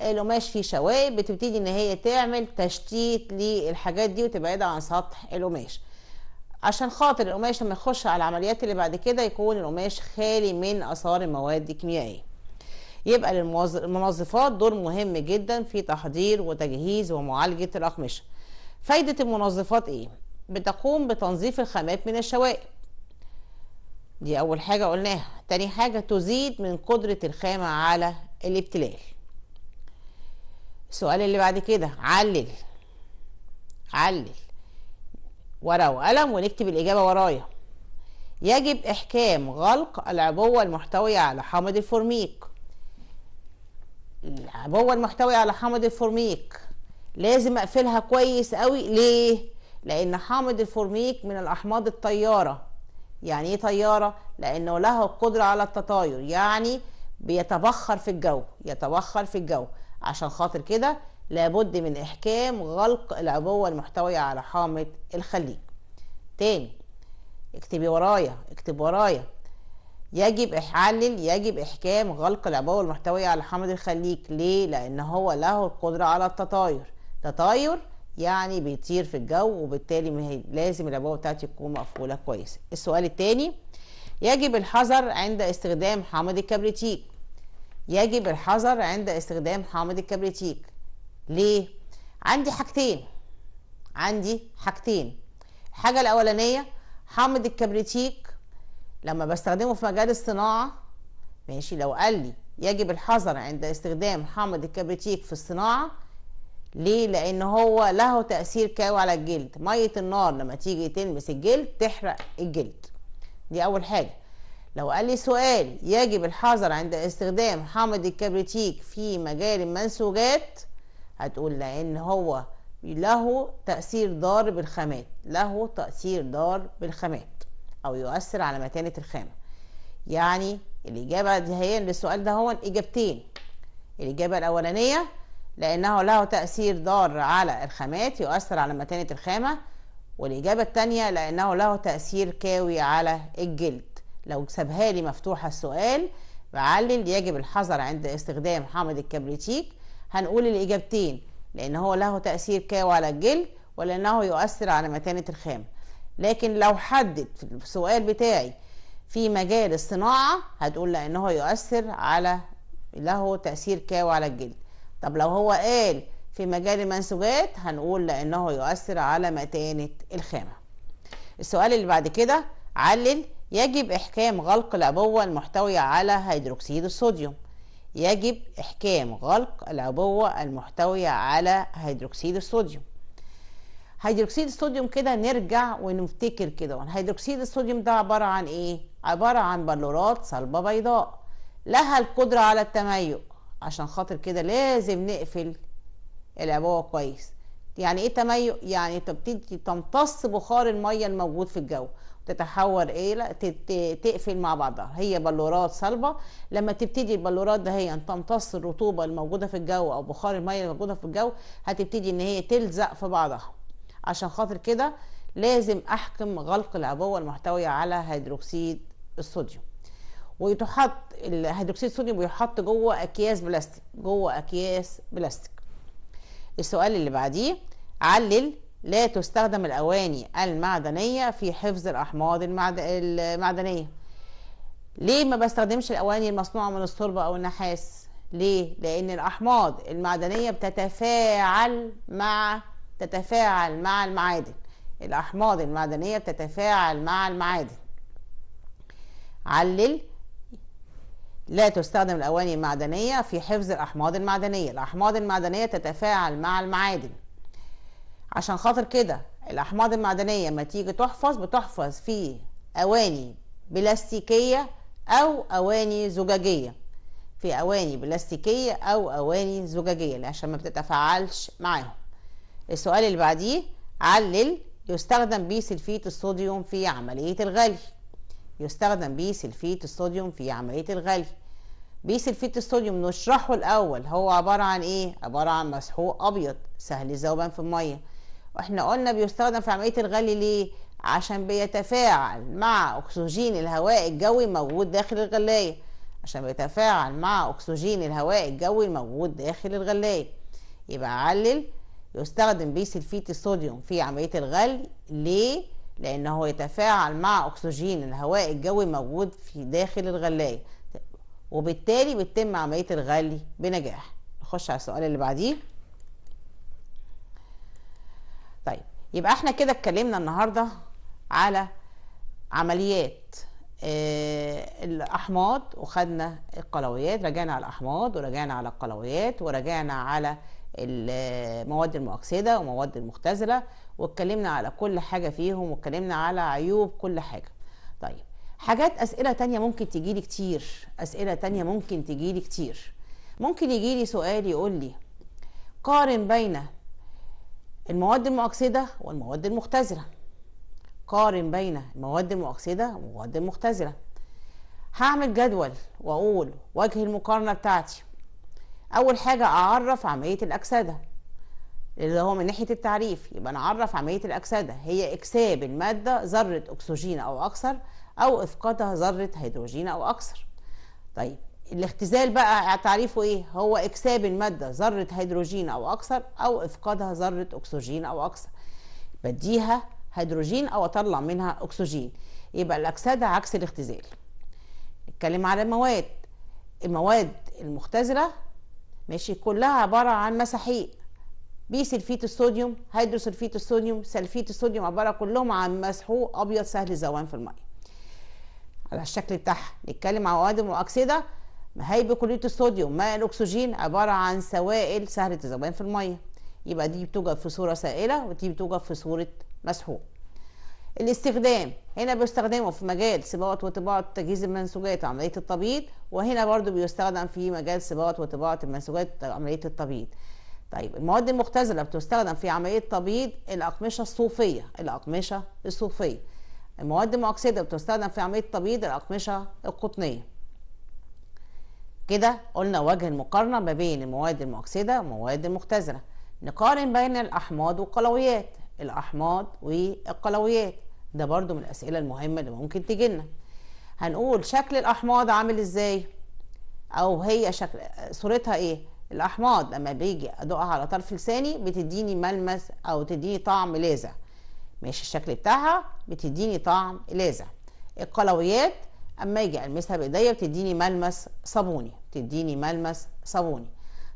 القماش آه، فيه شوائب بتبتدي ان هي تعمل تشتيت للحاجات دي وتبعدها عن سطح القماش عشان خاطر القماش لما يخش على العمليات اللي بعد كده يكون القماش خالي من اثار المواد الكيميائيه يبقى للمنظفات دور مهم جدا في تحضير وتجهيز ومعالجه الاقمشه فايده المنظفات ايه بتقوم بتنظيف الخامات من الشوائب دي اول حاجه قلناها تاني حاجه تزيد من قدره الخامه على الابتلال السؤال اللي بعد كده علل علل ورقة وقلم ونكتب الإجابة ورايا يجب إحكام غلق العبوة المحتوية على حامض الفورميك العبوة المحتوية على حامض الفورميك لازم أقفلها كويس قوي ليه؟ لأن حامض الفورميك من الأحماض الطيارة يعني إيه طيارة؟ لأنه له قدره على التطاير يعني بيتبخر في الجو يتبخر في الجو عشان خاطر كده لابد من إحكام غلق العبوة المحتوية على حامض الخليج تاني اكتبي ورايا اكتب ورايا يجب احلل يجب احكام غلق العبوه المحتويه على حامض الخليج ليه لان هو له القدره على التطاير تطاير يعني بيطير في الجو وبالتالي لازم العبوه بتاعتي تكون مقفوله كويس السؤال الثاني يجب الحذر عند استخدام حامض الكبريتيك يجب الحذر عند استخدام حامض الكبريتيك ليه عندي حاجتين عندي حاجتين الحاجه الاولانيه حامض الكبريتيك لما بستخدمه في مجال الصناعه ماشي لو قال لي يجب الحذر عند استخدام حامض الكبريتيك في الصناعه ليه لان هو له تاثير كاوي على الجلد ميه النار لما تيجي تلمس الجلد تحرق الجلد دي اول حاجه لو قال لي سؤال يجب الحذر عند استخدام حامض الكبريتيك في مجال المنسوجات هتقول لان هو له تأثير ضار بالخامات له تأثير ضار بالخامات أو يؤثر على متانة الخامة يعني الإجابة هي للسؤال ده هو إجابتين الإجابة الأولانية لأنه له تأثير ضار على الخامات يؤثر على متانة الخامة والإجابة الثانية لأنه له تأثير كاوي على الجلد لو سابها لي مفتوحه السؤال بعلل يجب الحذر عند استخدام حامض الكبريتيك هنقول الاجابتين لان هو له تاثير كاو على الجلد ولانه يؤثر على متانه الخام لكن لو حدد في السؤال بتاعي في مجال الصناعه هتقول لانه يؤثر على له تاثير كاو على الجلد طب لو هو قال في مجال المنسوجات هنقول لانه يؤثر على متانه الخامه السؤال اللي بعد كده علل يجب إحكام غلق العبوة المحتوية على هيدروكسيد الصوديوم يجب إحكام غلق العبوة المحتوية على هيدروكسيد الصوديوم هيدروكسيد الصوديوم كده نرجع ونفتكر كده هيدروكسيد الصوديوم ده عبارة عن إيه؟ عبارة عن بلورات صلبة بيضاء لها القدرة على التميق عشان خاطر كده لازم نقفل العبوة كويس يعني ايه تميق؟ يعني تبتدي تمتص بخار المية الموجود في الجو تتحول ايه لا تقفل مع بعضها هي بلورات صلبه لما تبتدي البلورات ده هي تمتص الرطوبه الموجوده في الجو او بخار الميه الموجوده في الجو هتبتدي ان هي تلزق في بعضها عشان خاطر كده لازم احكم غلق العبوه المحتويه على هيدروكسيد الصوديوم ويتحط الهيدروكسيد الصوديوم بيحط جوه اكياس بلاستيك جوه اكياس بلاستيك السؤال اللي بعديه علل لا تستخدم الأواني المعدنية في حفظ الأحماض المعد... المعدنية ليه ما بستخدمش الأواني المصنوعة من الصلبة أو النحاس ليه؟ لأن الأحماض المعدنية بتتفاعل مع تتفاعل مع المعادن الأحماض المعدنية بتتفاعل مع المعادن علل لا تستخدم الأواني المعدنية في حفظ الأحماض المعدنية الأحماض المعدنية تتفاعل مع المعادن عشان خاطر كده الاحماض المعدنيه ما تيجي تحفظ بتحفظ في اواني بلاستيكيه او اواني زجاجيه في اواني بلاستيكيه او اواني زجاجيه عشان ما بتتفاعلش معاهم السؤال اللي بعديه علل يستخدم بيه سلفيت الصوديوم في عمليه الغلي يستخدم بيه سلفيت الصوديوم في عمليه الغلي بيه سلفيت الصوديوم نشرحه الاول هو عباره عن ايه عباره عن مسحوق ابيض سهل الذوبان في الميه واحنا قلنا بيستخدم في عملية الغلي ليه عشان بيتفاعل مع أكسجين الهواء الجوي موجود داخل الغلاية عشان بيتفاعل مع أكسجين الهواء الجوي الموجود داخل الغلاية يبقى علل يستخدم بيسلفيت الصوديوم في عملية الغلي ليه؟ لأنه يتفاعل مع أكسجين الهواء الجوي موجود في داخل الغلاية وبالتالي بتتم عملية الغلي بنجاح نخش على السؤال اللي بعديه طيب يبقى احنا كده اتكلمنا النهارده على عمليات آه، الاحماض وخدنا القلويات رجعنا على الاحماض ورجعنا على القلويات ورجعنا على المواد المؤكسده ومواد المختزله واتكلمنا على كل حاجه فيهم واتكلمنا على عيوب كل حاجه طيب حاجات اسئله تانية ممكن لي كتير اسئله تانية ممكن لي كتير ممكن يجي لي سؤال يقول لي قارن بين المواد المؤكسدة والمواد المختزلة قارن بين المواد المؤكسدة والمواد المختزلة هعمل جدول واقول وجه المقارنة بتاعتي اول حاجة اعرف عملية الاكسدة اللي هو من ناحية التعريف يبقى نعرف عملية الاكسدة هي اكساب المادة ذرة اكسجين او اكثر او اثقاتها ذرة هيدروجين او اكثر طيب الاختزال بقى تعريفه ايه هو اكساب الماده ذره هيدروجين او اكثر او افقادها ذره اكسجين او اكثر بديها هيدروجين او اطلع منها اكسجين يبقى الاكسده عكس الاختزال نتكلم على المواد المواد المختزله ماشي كلها عباره عن مساحيق سلفيت الصوديوم هيدروسلفيت الصوديوم سلفيت الصوديوم عباره كلهم عن مسحوق ابيض سهل الذوبان في الميه على الشكل بتاعها نتكلم على مواد المؤكسده هاي بكلوريد الصوديوم ماء الاكسجين عباره عن سوائل سهله الذوبان في الميه يبقى دي بتوجد في صوره سائله ودي بتوجد في صوره مسحوق الاستخدام هنا بيستخدمه في مجال صباغه وطباعه تجهيز المنسوجات عمليه التبييض وهنا برضو بيستخدم في مجال صباغه وطباعه المنسوجات عمليه التبييض طيب المواد المختزله بتستخدم في عمليه التبييض الاقمشه الصوفيه الاقمشه الصوفيه المواد المؤكسده بتستخدم في عمليه التبييض الاقمشه القطنيه كده قلنا وجه المقارنة ما بين المواد المؤكسدة والمواد المختزنة نقارن بين الأحماض والقلويات الأحماض والقلويات ده برضو من الأسئلة المهمة اللي ممكن تجيلنا هنقول شكل الأحماض عامل إزاي أو هي شكل صورتها إيه الأحماض لما بيجي ادقها على طرف لساني بتديني ملمس أو تديني طعم لاذع ماشي الشكل بتاعها بتديني طعم لاذع القلويات اما اجي المسها بايديا بتديني ملمس صابوني بتديني ملمس صابوني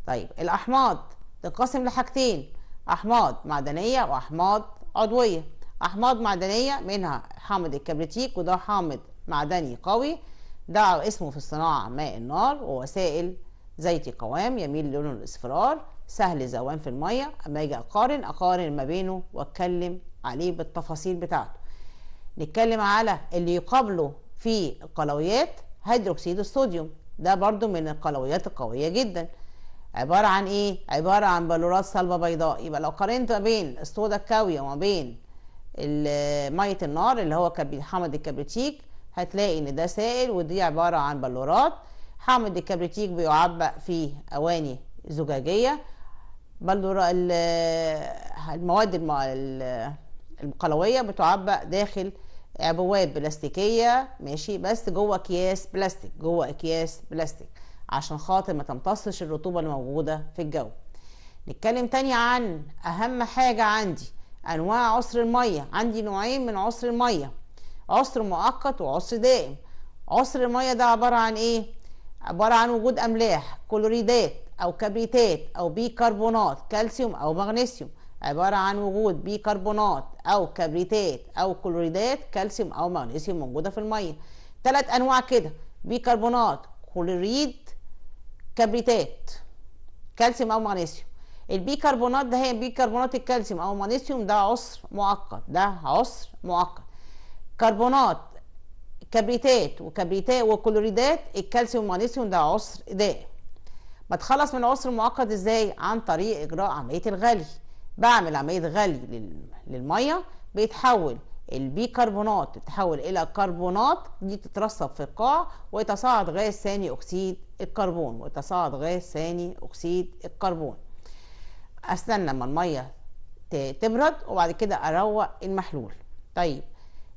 طيب الاحماض تنقسم لحاجتين احماض معدنيه واحماض عضويه احماض معدنيه منها حامض الكبريتيك وده حامض معدني قوي ده اسمه في الصناعه ماء النار ووسائل زيتي قوام يميل لونه الاصفرار سهل زوان في الميه اما اجي اقارن اقارن ما بينه واتكلم عليه بالتفاصيل بتاعته نتكلم على اللي يقابله في القلويات هيدروكسيد الصوديوم ده برضو من القلويات القوية جدا عبارة عن ايه؟ عبارة عن بلورات صلبة بيضاء يبقى لو قارنت ما بين الصودا الكاوية وما بين مية النار اللي هو حمض الكبريتيك هتلاقي ان ده سائل ودي عبارة عن بلورات حامض الكبريتيك بيعبق في أواني زجاجية بلورا المواد القلوية بتعبق داخل ابواب بلاستيكيه ماشي بس جوه اكياس بلاستيك جوه اكياس بلاستيك عشان خاطر ما تمتصش الرطوبه الموجوده في الجو نتكلم تاني عن اهم حاجه عندي انواع عسر الميه عندي نوعين من عسر الميه عسر مؤقت وعسر دائم عسر الميه ده عباره عن ايه عباره عن وجود املاح كلوريدات او كبريتات او بيكربونات كالسيوم او مغنيسيوم عبارة عن وجود بيكربونات أو كبريتات أو كلوريدات كالسيوم أو مغنيسيوم موجودة في المية ثلاث أنواع كده بيكربونات كلوريد كبريتات كالسيوم أو مغنيسيوم البيكربونات ده هي بيكربونات الكالسيوم أو مغنيسيوم ده عصر معقد ده عصر معقد كربونات كبريتات وكبريتات وكلوريدات الكالسيوم والمغنيسيوم ده عسر دائم بتخلص من العصر المؤقت ازاي عن طريق اجراء عمليه الغلي بعمل عملية غلي للمية بيتحول البيكربونات تتحول الى كربونات دي تترسب في القاع ويتصاعد غاز ثاني اكسيد الكربون ويتصاعد غاز ثاني اكسيد الكربون استنى لما الميه تبرد وبعد كده اروق المحلول طيب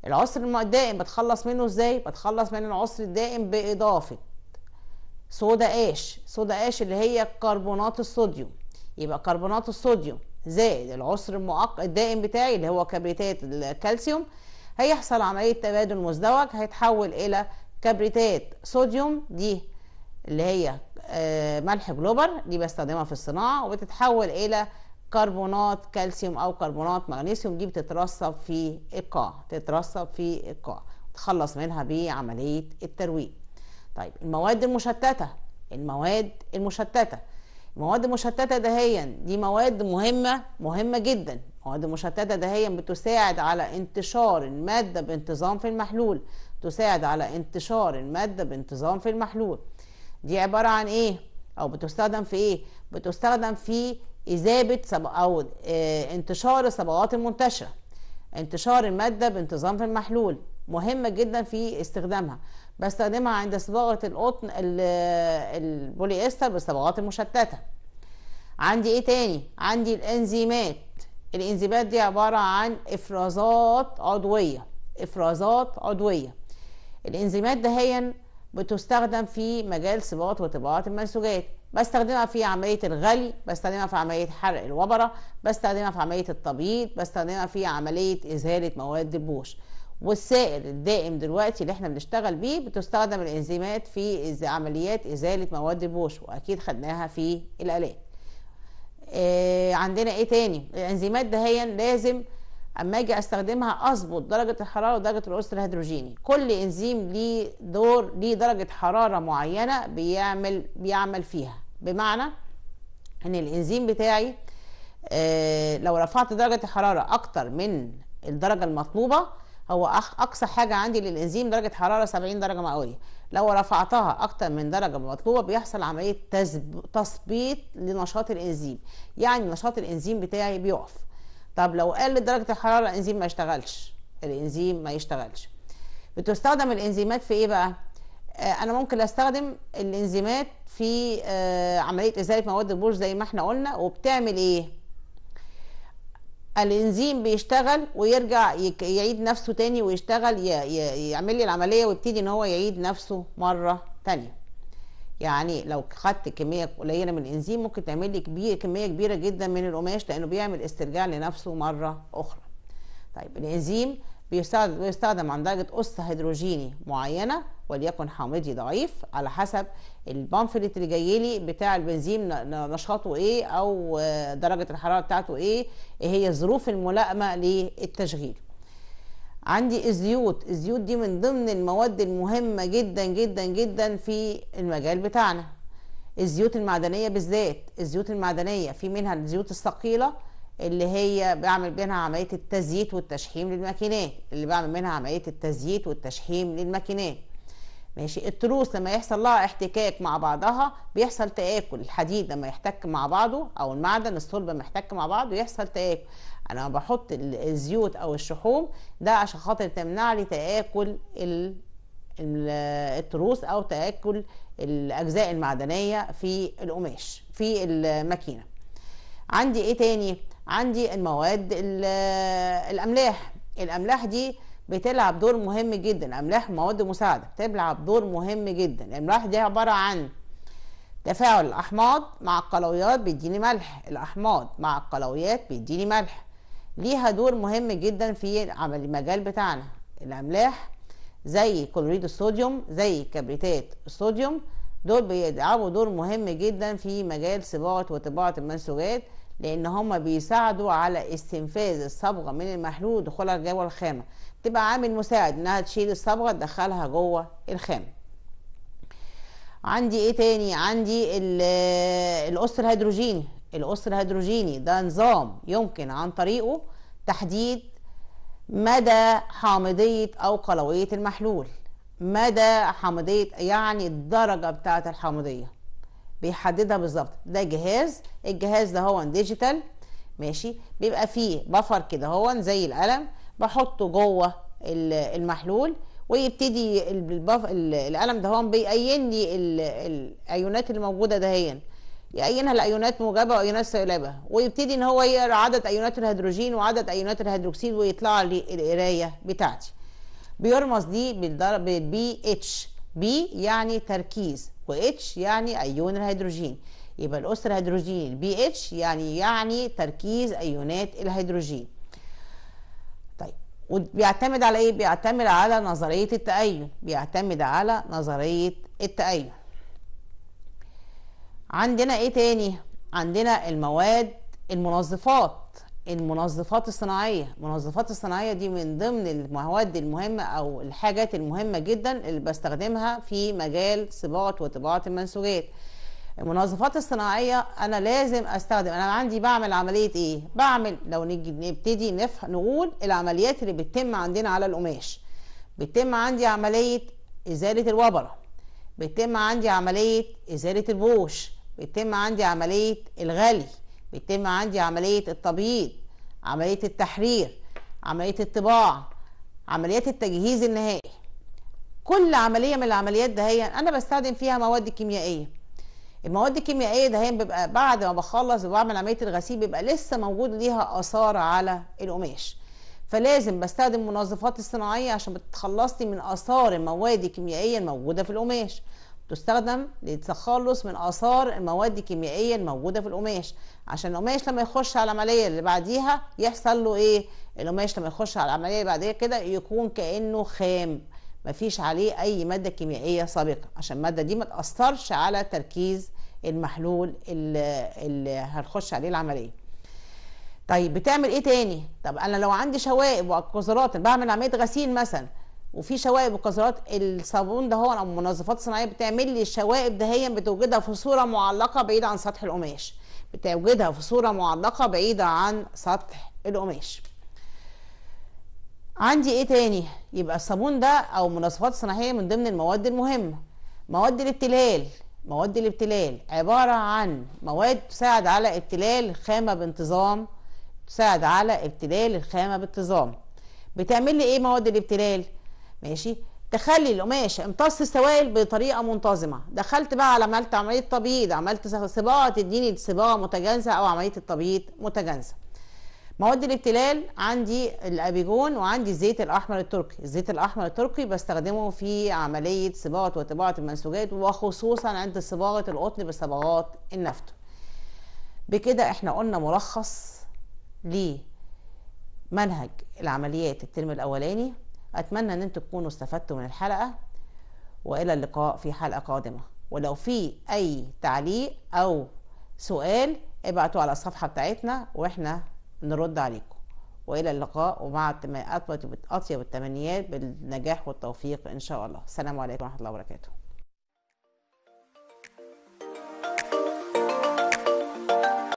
العسر الدائم بتخلص منه ازاي بتخلص من العسر الدائم باضافه صودا اش صودا اش اللي هي كربونات الصوديوم يبقى كربونات الصوديوم زائد العسر المؤقت الدائم بتاعي اللي هو كبريتات الكالسيوم هيحصل عملية تبادل مزدوج هيتحول إلى كبريتات صوديوم دي اللي هي آه، ملح جلوبر دي بستخدمها في الصناعة وبتتحول إلى كربونات كالسيوم أو كربونات مغنيسيوم دي بتترسب في القاع تترسب في القاع تخلص منها بعملية الترويج طيب المواد المشتتة المواد المشتتة مواد مشتته دهيا دي مواد مهمه مهمه جدا مواد مشتته دهيا بتساعد على انتشار الماده بانتظام في المحلول تساعد على انتشار الماده بانتظام في المحلول دي عباره عن ايه او بتستخدم في ايه بتستخدم في اذابه سب... او اه انتشار الصبغات المنتشره انتشار الماده بانتظام في المحلول مهمه جدا في استخدامها بستخدمها عند صباغه القطن البولي استر المشتته عندي ايه تاني عندي الانزيمات الانزيمات دي عباره عن افرازات عضويه افرازات عضويه الانزيمات دهيا بتستخدم في مجال صباغه وطباعه المنسوجات بستخدمها في عملية الغلي بستخدمها في عملية حرق الوبرة بستخدمها في عملية التبييض بستخدمها في عملية إزالة مواد البوش والسائل الدائم دلوقتي اللي احنا بنشتغل بيه بتستخدم الانزيمات في عمليات ازاله مواد البوش واكيد خدناها في الالات آه عندنا ايه تاني الانزيمات هي لازم اما اجي استخدمها اظبط درجه الحراره ودرجه القصر الهيدروجيني كل انزيم ليه دور ليه درجه حراره معينه بيعمل بيعمل فيها بمعنى ان الانزيم بتاعي آه لو رفعت درجه الحراره اكتر من الدرجه المطلوبه هو اقصى حاجه عندي للانزيم درجه حراره 70 درجه مئويه لو رفعتها اكتر من درجه مطلوبه بيحصل عمليه تثبيط لنشاط الانزيم يعني نشاط الانزيم بتاعي بيقف طب لو قلت درجه الحراره الانزيم ما يشتغلش الانزيم ما يشتغلش بتستخدم الانزيمات في ايه بقى آه، انا ممكن استخدم الانزيمات في آه، عمليه ازاله مواد البوش زي ما احنا قلنا وبتعمل ايه الانزيم بيشتغل ويرجع يعيد نفسه تاني ويشتغل يعمل لي العمليه ويبتدي ان هو يعيد نفسه مره تانيه يعني لو خدت كميه قليله من الانزيم ممكن تعمل لي كبير كميه كبيره جدا من القماش لانه بيعمل استرجاع لنفسه مره اخرى طيب الانزيم بيستخدم عن درجة أس هيدروجيني معينة وليكن حامضي ضعيف على حسب البامفلت اللي جاي لي بتاع البنزين نشاطه ايه او آه، درجة الحرارة بتاعته ايه ايه هي الظروف الملائمة للتشغيل عندي الزيوت الزيوت دي من ضمن المواد المهمة جدا جدا جدا في المجال بتاعنا الزيوت المعدنية بالذات الزيوت المعدنية في منها الزيوت الثقيلة اللي هي بعمل بينها عملية التزييت والتشحيم للماكينات اللي بعمل منها عملية التزييت والتشحيم للماكينات ماشي التروس لما يحصل لها احتكاك مع بعضها بيحصل تآكل الحديد لما يحتك مع بعضه او المعدن الصلب لما يحتك مع بعضه يحصل تآكل انا بحط الزيوت او الشحوم ده عشان خاطر تمنع لي تآكل التروس او تآكل الاجزاء المعدنية في القماش في الماكينة عندي ايه تاني عندي المواد الاملاح الاملاح دي بتلعب دور مهم جدا املاح مواد مساعده بتلعب دور مهم جدا الاملاح دي عباره عن تفاعل الاحماض مع القلويات بيديني ملح الاحماض مع القلويات بيديني ملح ليها دور مهم جدا في المجال بتاعنا الاملاح زي كلوريد الصوديوم زي كبريتات الصوديوم دول بيلعبوا دور مهم جدا في مجال صباغه وطباعه المنسوجات لان هما بيساعدوا على استنفاذ الصبغه من المحلول ودخولها جوه الخامه تبقى عامل مساعد انها تشيل الصبغه تدخلها جوه الخامه عندي ايه تاني عندي القص الهيدروجيني القص الهيدروجيني ده نظام يمكن عن طريقه تحديد مدى حامضيه او قلويه المحلول مدى حامضيه يعني الدرجه بتاعه الحامضيه بيحددها بالظبط ده جهاز الجهاز ده هو ديجيتال ماشي بيبقى فيه بفر كده هو زي القلم بحطه جوه المحلول ويبتدي البف... القلم ده هو بيقين لي الايونات اللي موجوده دهيا يقينها لايونات موجبه وايونات سالبه ويبتدي ان هو يقرا عدد ايونات الهيدروجين وعدد ايونات الهيدروكسيد ويطلع لي القرايه بتاعتي بيرمز دي بالضرب بي اتش بي يعني تركيز واتش يعني ايون الهيدروجين يبقى الاسره الهيدروجين بي اتش يعني يعني تركيز ايونات الهيدروجين طيب وبيعتمد على ايه بيعتمد على نظريه التاين بيعتمد على نظريه التاين عندنا ايه تاني عندنا المواد المنظفات المنظفات الصناعيه المنظفات الصناعيه دي من ضمن المواد المهمه او الحاجات المهمه جدا اللي بستخدمها في مجال صباغه وطباعه المنسوجات المنظفات الصناعيه انا لازم استخدم انا عندي بعمل عمليه ايه بعمل لو نجي نبتدي نفح نقول العمليات اللي بتتم عندنا على القماش بتتم عندي عمليه ازاله الوبره بتتم عندي عمليه ازاله البوش بتتم عندي عمليه الغلي بيتم عندي عملية التبييض عملية التحرير عملية الطباعة عمليات التجهيز النهائي كل عملية من العمليات دهيا أنا بستخدم فيها مواد كيميائية المواد الكيميائية دهيا بيبقى بعد ما بخلص وبعمل عملية الغسيل بيبقى لسه موجود ليها آثار على القماش فلازم بستخدم منظفات الصناعية عشان بتخلصني من آثار المواد الكيميائية الموجودة في القماش تستخدم للتخلص من آثار المواد الكيميائية الموجودة في القماش عشان القماش لما يخش على العملية اللي بعديها يحصل له إيه؟ القماش لما يخش على العملية اللي بعديها كده يكون كأنه خام مفيش عليه أي مادة كيميائية سابقة عشان المادة دي ما تأثرش على تركيز المحلول اللي, اللي هنخش عليه العملية طيب بتعمل ايه تاني طب انا لو عندي شوائب وقذرات بعمل عمليه غسيل مثلا وفي شوائب وكسرات الصابون ده هو المنظفات الصناعيه بتعمل لي الشوائب هي بتوجدها في صوره معلقه بعيده عن سطح القماش بتوجدها في صوره معلقه بعيده عن سطح القماش عندي ايه تاني يبقى الصابون ده او منظفات صناعيه من ضمن المواد المهمه مواد الابتلال مواد الابتلال عباره عن مواد تساعد على ابتلال الخامه بانتظام تساعد على ابتلال الخامه بانتظام بتعمل لي ايه مواد الابتلال ماشي تخلي القماش امتص السوائل بطريقه منتظمه دخلت بقى على عملت عمليه تبييض عملت صباغه تديني صباغه متجانسه او عمليه التبييض متجانسه مواد الابتلال عندي الابيجون وعندي الزيت الاحمر التركي الزيت الاحمر التركي بستخدمه في عمليه صباغه وطباعه المنسوجات وخصوصا عند صباغه القطن بصبغات النفط بكده احنا قلنا ملخص لمنهج العمليات الترم الاولاني اتمنى ان انتم تكونوا استفدتوا من الحلقه والى اللقاء في حلقه قادمه ولو في اي تعليق او سؤال ابعتوا على الصفحه بتاعتنا واحنا نرد عليكم والى اللقاء ومع اطيب التمنيات بالنجاح والتوفيق ان شاء الله السلام عليكم ورحمه الله وبركاته